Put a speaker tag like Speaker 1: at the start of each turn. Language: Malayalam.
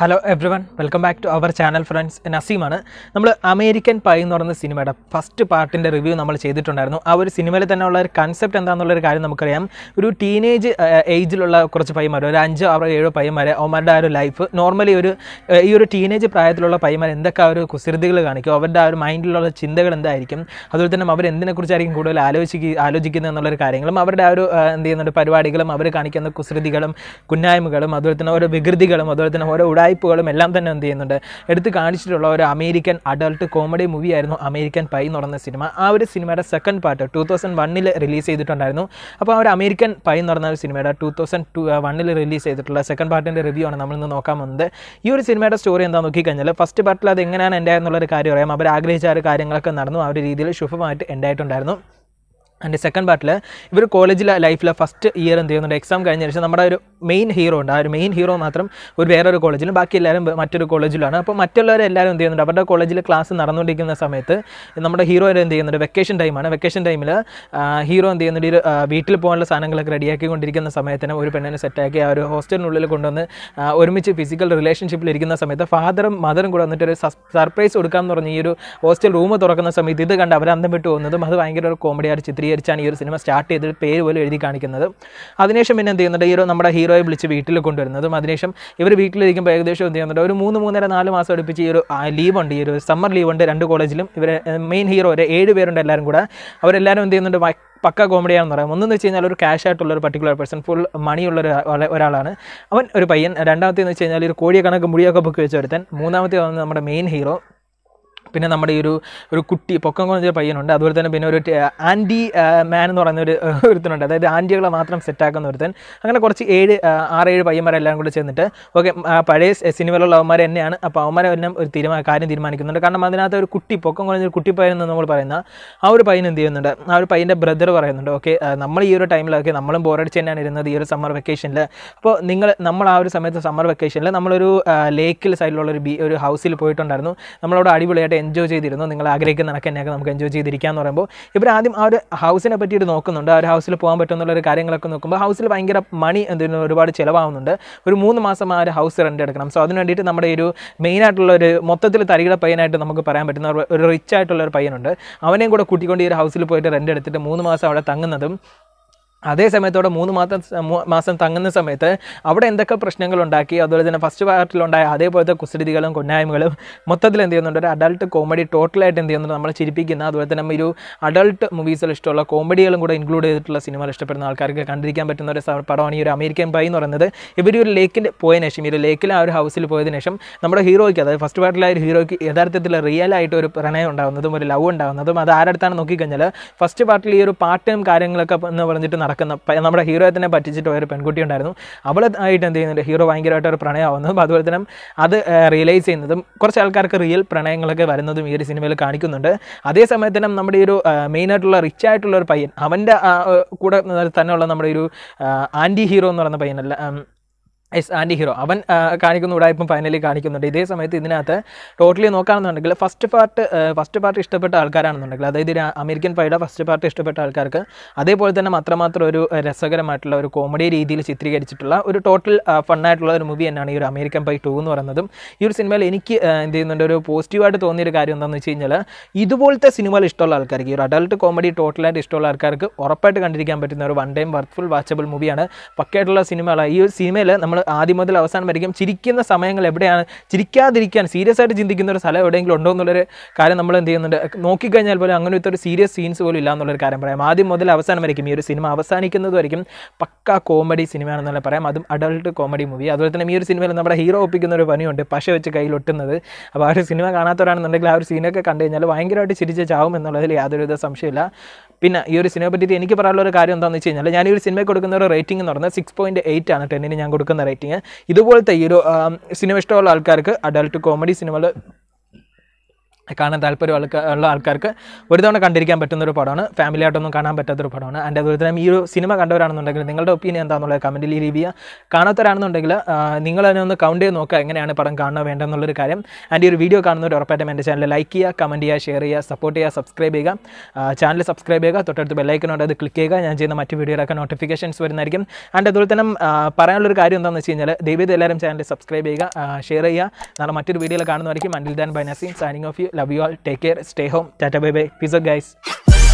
Speaker 1: Hello everyone welcome back to our channel friends നസീമാണ് നമ്മൾ അമേരിക്കൻ പൈ എന്ന് പറയുന്ന സിനിമയുടെ ഫസ്റ്റ് പാർട്ടിൻ്റെ റിവ്യൂ നമ്മൾ ചെയ്തിട്ടുണ്ടായിരുന്നു ആ ഒരു സിനിമയിൽ തന്നെ ഉള്ള ഒരു കൺസെപ്റ്റ് എന്താണെന്നുള്ളൊരു കാര്യം നമുക്കറിയാം ഒരു ടീനേജ് ഏജിലുള്ള കുറച്ച് പയ്യന്മാർ ഒരു അഞ്ചോ അവരോ ഏഴോ പയ്യന്മാരെ അവന്മാരുടെ ആ ഒരു ലൈഫ് നോർമലി ഒരു ഈ ഒരു ടീനേജ് പ്രായത്തിലുള്ള പയ്യന്മാർ എന്തൊക്കെ ഒരു കുസൃതികൾ കാണിക്കും അവരുടെ ആ ഒരു മൈൻഡിലുള്ള ചിന്തകൾ എന്തായിരിക്കും അതുപോലെ തന്നെ അവർ എന്തിനെക്കുറിച്ചായിരിക്കും കൂടുതൽ ആലോചിക്കുക ആലോചിക്കുന്നത് എന്നുള്ളൊരു കാര്യങ്ങളും അവരുടെ ആ ഒരു എന്ത് ചെയ്യുന്നുണ്ട് പരിപാടികളും അവർ കാണിക്കുന്ന കുസൃതികളും കുന്നായ്മകളും അതുപോലെ തന്നെ ഓരോ വികൃതികളും അതുപോലെ തന്നെ ഓരോ ഉടായ്പകളും എല്ലാം തന്നെ എന്ത് ചെയ്യുന്നുണ്ട് എടുത്തു കാണിച്ചിട്ടുള്ള ഒരു അമേരിക്കൻ അഡൾട്ട് കോമഡി മൂവിയായിരുന്നു അമേരിക്കൻ പൈ എന്ന് പറയുന്ന സിനിമ ആ ഒരു സിനിമയുടെ സെക്കൻഡ് പാർട്ട് ടു തൗസൻഡ് വണ്ണിൽ റിലീസ് ചെയ്തിട്ടുണ്ടായിരുന്നു അപ്പോൾ ആ ഒരു അമേരിക്കൻ പൈ എന്ന് പറഞ്ഞ ഒരു സിനിമയുടെ ടു തൗസൻഡ് ടു വണ്ണിൽ റിലീസ് ചെയ്തിട്ടുള്ള സെക്കൻഡ് പാർട്ടിൻ്റെ റിവ്യൂ ആണ് നമ്മളിന്ന് നോക്കാൻ വന്നത് ഈ ഒരു സിനിമയുടെ സ്റ്റോറി എന്താ നോക്കിക്കഴിഞ്ഞാൽ ഫസ്റ്റ് പാർട്ടിൽ അത് എങ്ങനെയാണ് എൻ്റെ എന്നുള്ളൊരു കാര്യം അറിയാം അവർ ആഗ്രഹിച്ച ആ കാര്യങ്ങളൊക്കെ നടന്നു ആ ഒരു രീതിയിൽ ശുഭമായിട്ട് എൻ്റെ ആയിട്ടുണ്ടായിരുന്നു ആൻഡ് സെക്കൻഡ് പാർട്ടിൽ ഇവർ കോളേജിലെ ലൈഫിലെ ഫസ്റ്റ് ഇയർ എന്ത് ചെയ്യുന്നുണ്ട് എക്സാം കഴിഞ്ഞ ശേഷം നമ്മുടെ ഒരു മെയിൻ ഹീറോ ഉണ്ട് ആ ഒരു മെയിൻ ഹീറോ മാത്രം ഒരു വേറൊരു കോളേജിലും ബാക്കി എല്ലാവരും മറ്റൊരു കോളേജിലാണ് അപ്പോൾ മറ്റുള്ളവരെല്ലാവരും എന്ത് ചെയ്യുന്നുണ്ട് അവരുടെ കോളേജിൽ ക്ലാസ് നടന്നുകൊണ്ടിരിക്കുന്ന സമയത്ത് നമ്മുടെ ഹീറോ എന്ത് ചെയ്യുന്നുണ്ട് വെക്കേഷൻ ടൈമാണ് വെക്കേഷൻ ടൈമിൽ ഹീറോ എന്ത് ചെയ്യുന്നുണ്ട് ഒരു വീട്ടിൽ പോകാനുള്ള സാധനങ്ങളൊക്കെ റെഡിയാക്കിക്കൊണ്ടിരിക്കുന്ന സമയത്തിന് ഒരു പെണ്ണിനെ സെറ്റാക്കി ആ ഒരു ഹോസ്റ്റലിനുള്ളിൽ കൊണ്ടുവന്ന് ഒരുമിച്ച് ഫിസിക്കൽ റിലേഷൻഷിപ്പിൽ ഇരിക്കുന്ന സമയത്ത് ഫാദറും മദറും കൂടെ വന്നിട്ട് ഒരു സർപ്രൈസ് കൊടുക്കാമെന്ന് പറഞ്ഞ് ഈ ഒരു ഹോസ്റ്റൽ റൂം തുറക്കുന്ന സമയത്ത് ഇത് കണ്ട് അവരന്തം വിട്ടു പോകുന്നതും അത് ഭയങ്കര ഒരു കോമഡിയായിട്ട് ചിത്രീകരിക്കും ക്രമീകരിച്ചാണ് ഈ ഒരു സിനിമ സ്റ്റാർട്ട് ചെയ്തത് പേര് പോലും എഴുതി കാണിക്കുന്നത് അതിനുശേഷം പിന്നെ എന്ത് ചെയ്യുന്നുണ്ട് ഹീറോ നമ്മുടെ ഹീറോയെ വിളിച്ച് വീട്ടിൽ കൊണ്ടുവരുന്നതും അതിനുശേഷം ഇവർ വീട്ടിലിരിക്കുമ്പോൾ ഏകദേശം എന്ത് ചെയ്യുന്നുണ്ട് ഒരു മൂന്ന് മൂന്നര നാല് മാസം അടുപ്പിച്ച് ഈ ഒരു ലീവുണ്ട് ഈ ഒരു സമ്മർ ലീവുണ്ട് രണ്ട് കോളേജിലും ഇവർ മെയിൻ ഹീറോ ഒരു ഏഴ് പേരുണ്ട് എല്ലാവരും കൂടെ അവരെല്ലാവരും എന്ത് ചെയ്യുന്നുണ്ട് പക്ക കോമഡിയാണെന്ന് പറയാം ഒന്നെന്ന് വെച്ച് കഴിഞ്ഞാൽ ഒരു ക്യാഷ് ആയിട്ടുള്ള ഒരു പർട്ടിക്കുലർ പേഴ്സൺ ഫുൾ മണിയുള്ള ഒരാളാണ് അവൻ ഒരു പയ്യൻ രണ്ടാമത്തെ എന്ന് വെച്ച് കഴിഞ്ഞാൽ ഒരു കോടിയെ കണക്ക് മുടിയൊക്കെ ബുക്ക് വെച്ച് വരുത്താൻ മൂന്നാമത്തെ നമ്മുടെ മെയിൻ ഹീറോ പിന്നെ നമ്മുടെ ഈ ഒരു ഒരു കുട്ടി പൊക്കം കുറഞ്ഞ പയ്യനുണ്ട് അതുപോലെ തന്നെ പിന്നെ ഒരു ആൻറ്റി മാൻ എന്ന് പറയുന്ന ഒരു ഒരുത്തനുണ്ട് അതായത് ആൻറ്റികളെ മാത്രം സെറ്റാക്കുന്ന ഒരുത്തൻ അങ്ങനെ കുറച്ച് ഏഴ് ആറേഴ് പയ്യന്മാരെല്ലാം കൂടി ചേർന്നിട്ട് ഓക്കെ പഴയ സിനിമയിലുള്ള അവന്മാർ തന്നെയാണ് അപ്പോൾ അവന്മാരെ എല്ലാം ഒരു തീരുമാനം കാര്യം തീരുമാനിക്കുന്നുണ്ട് കാരണം അതിനകത്ത് ഒരു കുട്ടി പൊക്കം കുറഞ്ഞ ഒരു കുട്ടി പയ്യൻ എന്ന് നമ്മൾ പറയുന്ന ആ ഒരു പയ്യൻ എന്ത് ചെയ്യുന്നുണ്ട് ആ ഒരു പയ്യൻ്റെ ബ്രദർ പറയുന്നുണ്ട് ഓക്കെ നമ്മൾ ഈ ഒരു ടൈമിലൊക്കെ നമ്മളും ബോറടിച്ച് തന്നെയാണ് ഇരുന്നത് ഈ ഒരു സമ്മർ വെക്കേഷനിൽ അപ്പോൾ നിങ്ങൾ നമ്മൾ ആ ഒരു സമയത്ത് സമ്മർ വെക്കേഷനിൽ നമ്മളൊരു ലേക്കിൽ സൈഡിലുള്ള ഒരു ബി ഒരു ഹൗസിൽ പോയിട്ടുണ്ടായിരുന്നു നമ്മളവിടെ അടിപൊളിയായിട്ട് എൻജോയ് ചെയ്തിരുന്നു നിങ്ങൾ ആഗ്രഹിക്കുന്ന കണക്ക് തന്നെയൊക്കെ നമുക്ക് എൻജോയ് ചെയ്തിരിക്കാന്ന് പറയുമ്പോൾ ഇവർ ആദ്യം ആ ഒരു ഹൗസിനെ പറ്റിയിട്ട് നോക്കുന്നുണ്ട് ആ ഒരു ഹൗസിൽ പോകാൻ പറ്റുമെന്നുള്ള ഒരു കാര്യങ്ങളൊക്കെ നോക്കുമ്പോൾ ഹൗസിൽ ഭയങ്കര മണി എന്തെങ്കിലും ഒരുപാട് ചിലവാകുന്നുണ്ട് ഒരു മൂന്ന് മാസം ആ ഒരു ഹൗസ് റെൻ്റ് എടുക്കണം സോ അതിന് വേണ്ടിയിട്ട് നമ്മുടെ ഒരു മെയിനായിട്ടുള്ള ഒരു മൊത്തത്തിൽ തരികിട പയ്യനായിട്ട് നമുക്ക് പറയാൻ പറ്റുന്ന ഒരു റിച്ച് ആയിട്ടുള്ള ഒരു പയ്യനുണ്ട് അവനെയും കൂടെ കൂട്ടിക്കൊണ്ട് ഈ ഒരു ഹൗസിൽ പോയിട്ട് റെൻ്റ് എടുത്തിട്ട് മൂന്ന് മാസം അവിടെ തങ്ങുന്നതും അതേ സമയത്തോടെ മൂന്ന് മാസം മാസം തങ്ങുന്ന സമയത്ത് അവിടെ എന്തൊക്കെ പ്രശ്നങ്ങൾ ഉണ്ടാക്കി അതുപോലെ തന്നെ ഫസ്റ്റ് പാർട്ടിലുണ്ടായ അതേപോലത്തെ കുസൃതികളും കൊന്നായ്മകളും മൊത്തത്തിൽ എന്ത് ചെയ്യുന്നുണ്ട് ഒരു അഡൾട്ട് കോമഡി ടോട്ടലായിട്ട് എന്ത് ചെയ്യുന്നുണ്ട് നമ്മളെ ചിരിപ്പിക്കുന്ന അതുപോലെ തന്നെ ഒരു അഡൾട്ട് മൂവീസിൽ ഇഷ്ടമുള്ള കോമഡികളും കൂടെ ഇൻക്ലൂഡ് ചെയ്തിട്ടുള്ള സിനിമകൾ ഇഷ്ടപ്പെടുന്ന ആൾക്കാർക്ക് കണ്ടിരിക്കാൻ പറ്റുന്ന ഒരു പടമാണ് ഈ ഒരു അമേരിക്കൻ പൈ എന്ന് പറയുന്നത് ഇവർ ഒരു ലേക്കിൽ പോയതിനു ശേഷം ഈ ഒരു ലേക്കിൽ ആ ഒരു ഹൗസിൽ പോയതിനു ശേഷം നമ്മുടെ ഹീറോയ്ക്ക് അതായത് ഫസ്റ്റ് പാർട്ടിലായ ഒരു ഹീറോയ്ക്ക് യഥാർത്ഥത്തിൽ റിയൽ ആയിട്ട് ഒരു പ്രണയം ഉണ്ടാകുന്നതും ഒരു ലവ് ഉണ്ടാകുന്നതും അത് ആരടുത്താണ് നോക്കിക്കഴിഞ്ഞാൽ ഫസ്റ്റ് പാർട്ടിൽ ഈ ഒരു പാട്ടും കാര്യങ്ങളൊക്കെ എന്ന് പറഞ്ഞിട്ട് നടക്കുന്ന നമ്മുടെ ഹീറോയെ തന്നെ പറ്റിച്ചിട്ട് ഒരു പെൺകുട്ടി ഉണ്ടായിരുന്നു അവൾ ആയിട്ട് എന്ത് ചെയ്യുന്നുണ്ട് ഹീറോ ഭയങ്കരമായിട്ട് ഒരു പ്രണയമാവുന്നതും അതുപോലെ തന്നെ അത് റിയലൈസ് ചെയ്യുന്നതും കുറച്ച് ആൾക്കാർക്ക് റിയൽ പ്രണയങ്ങളൊക്കെ വരുന്നതും ഈ ഒരു സിനിമയിൽ കാണിക്കുന്നുണ്ട് അതേസമയത്ത് തന്നെ നമ്മുടെ ഒരു ആയിട്ടുള്ള റിച്ച് ആയിട്ടുള്ള ഒരു പയ്യൻ അവൻ്റെ കൂടെ തന്നെയുള്ള നമ്മുടെ ഒരു ആൻറ്റി ഹീറോ എന്ന് പറയുന്ന പയ്യനല്ല എസ് ആൻറ്റി ഹീറോ അവൻ കാണിക്കുന്ന ഉടായ്പം ഫൈനലി കാണിക്കുന്നുണ്ട് ഇതേ സമയത്ത് ഇതിനകത്ത് ടോട്ടലി നോക്കുകയാണെന്നുണ്ടെങ്കിൽ ഫസ്റ്റ് പാർട്ട് ഫസ്റ്റ് പാർട്ട് ഇഷ്ടപ്പെട്ട ആൾക്കാരാണെന്നുണ്ടെങ്കിൽ അതായത് ഒരു അമേരിക്കൻ പൈഡ ഫസ്റ്റ് പാർട്ട് ഇഷ്ടപ്പെട്ട ആൾക്കാർക്ക് അതേപോലെ തന്നെ മാത്രമാത്രം ഒരു രസകരമായിട്ടുള്ള ഒരു കോമഡി രീതിയിൽ ചിത്രീകരിച്ചിട്ടുള്ള ഒരു ടോട്ടൽ ഫണ്ണായിട്ടുള്ള ഒരു മൂവി തന്നെയാണ് ഈ ഒരു അമേരിക്കൻ പൈ ടു എന്ന് പറയുന്നതും ഈ ഒരു സിനിമയിൽ എനിക്ക് എന്ത് ചെയ്യുന്നുണ്ട് ഒരു പോസിറ്റീവായിട്ട് തോന്നിയൊരു കാര്യം എന്താണെന്ന് വെച്ച് കഴിഞ്ഞാൽ ഇതുപോലത്തെ സിനിമകൾ ഇഷ്ടമുള്ള ആൾക്കാർക്ക് ഈ ഒരു അഡൾട്ട് കോമഡി ടോട്ടലായിട്ട് ഇഷ്ടമുള്ള ആൾക്കാർക്ക് ഉറപ്പായിട്ട് കണ്ടിരിക്കാൻ പറ്റുന്ന ഒരു വൺ ടൈം വർക്ക്ഫുൾ വാച്ചബിൾ മൂവിയാണ് പക്കയായിട്ടുള്ള സിനിമകളാണ് ഈ ഒരു സിനിമയിൽ നമ്മൾ ആദ്യം മുതൽ അവസാനം വരയ്ക്കും ചിരിക്കുന്ന സമയങ്ങൾ എവിടെയാണ് ചിരിക്കാതിരിക്കാൻ സീരിയസ് ആയിട്ട് ചിന്തിക്കുന്ന ഒരു സ്ഥലം എവിടെയെങ്കിലും ഉണ്ടോ എന്നുള്ളൊരു കാര്യം നമ്മൾ എന്ത് ചെയ്യുന്നുണ്ട് നോക്കിക്കഴിഞ്ഞാൽ പോലും അങ്ങനത്തെ ഒരു സീരിയസ് സീൻസ് പോലും ഇല്ല എന്നുള്ളൊരു കാര്യം പറയാം ആദ്യം മുതൽ അവസാനം വരയ്ക്കും ഈ ഒരു സിനിമ അവസാനിക്കുന്നത് വരയ്ക്കും പക്ക കോമഡി സിനിമയാണെന്നുള്ള പറയാം അതും അഡൾട്ട് കോമഡി മൂവി അതുപോലെ തന്നെ ഈ ഒരു സിനിമയിൽ നമ്മുടെ ഹീറോ ഒപ്പിക്കുന്ന ഒരു പണിയുണ്ട് പശ വെച്ച് കയ്യിലൊട്ടുന്നത് അപ്പോൾ ആ ഒരു സിനിമ കാണാത്തവരാണെന്നുണ്ടെങ്കിൽ ആ ഒരു സീനൊക്കെ കണ്ടു കഴിഞ്ഞാൽ ഭയങ്കരമായിട്ട് ചിരിച്ച് ചാവും എന്നുള്ളതിൽ യാതൊരുവിധ സംശയമില്ല പിന്നെ ഈ ഒരു സിനിമയെ പറ്റിയിട്ട് എനിക്ക് പറയാനുള്ള ഒരു കാര്യം എന്താണെന്ന് വെച്ച് കഴിഞ്ഞാൽ ഞാൻ ഈ ഒരു സിനിമയ്ക്ക് കൊടുക്കുന്ന ഒരു റേറ്റിംഗ് എന്ന് പറഞ്ഞാൽ സിക്സ് പോയിൻറ്റ് എയ്റ്റ് ആണ് ടെന്നിന് ഞാൻ കൊടുക്കുന്ന റേറ്റിംഗ് ഇതുപോലത്തെ ഈ ഒരു സിനിമ ഇഷ്ടമുള്ള ആൾക്കാർക്ക് അഡൽട്ട് കോമഡി സിനിമകൾ കാണാൻ താല്പര്യം ഉള്ള ആൾക്കാർക്ക് ഒരു തവണ കണ്ടിരിക്കാൻ പറ്റുന്ന ഒരു പടമാണ് ഫാമിലി ആയിട്ടൊന്നും കാണാൻ പറ്റാത്തൊരു പടമാണ് ആൻഡ് അതുപോലെ തന്നെ ഈ ഒരു സിനിമ കണ്ടവരാണെന്നുണ്ടെങ്കിൽ നിങ്ങളുടെ ഒപ്പീനിയൻ എന്താണെന്നുള്ളത് കമൻറ്റിൽ റിവ്യൂ ചെയ്യുക കാണാത്തവരാണെന്നുണ്ടെങ്കിൽ നിങ്ങൾ തന്നെ ഒന്ന് കൗണ്ട് ചെയ്ത് നോക്കുക എങ്ങനെയാണ് പടം കാണാൻ വേണ്ടതെന്നുള്ളൊരു കാര്യം ആൻഡ് ഈ ഒരു വീഡിയോ കാണുന്നവർ ഉറപ്പായിട്ടും എൻ്റെ ചാനൽ ലൈക്ക് ചെയ്യുക കമൻറ്റ് ചെയ്യുക ഷെയർ ചെയ്യുക സപ്പോർട്ട് ചെയ്യുക സബ്സ്ക്രൈബ് ചെയ്യുക ചാനൽ സബ്സ്ക്രൈബ് ചെയ്യുക തൊട്ടടുത്ത് ബെല്ലൈക്കനോട് അത് ക്ലിക്ക് ചെയ്യുക ഞാൻ ചെയ്യുന്ന മറ്റ് വീഡിയോയിലൊക്കെ നോട്ടിഫിക്കേഷൻസ് വരുന്നതായിരിക്കും ആൻഡ് അതുപോലെ തന്നെ പറയാനുള്ളൊരു കാര്യം എന്താണെന്ന് വെച്ച് കഴിഞ്ഞാൽ ദൈവം എല്ലാവരും ചാനൽ സബ്സ്ക്രൈബ് ചെയ്യുക ഷെയർ ചെയ്യുക നാളെ മറ്റൊരു വീഡിയോയിൽ കാണുന്നതായിരിക്കും അൻഡിൽ ദാൻ ബൈനസീൻ signing off you Love you all. Take care. Stay home. Tata bye bye. Peace out, guys.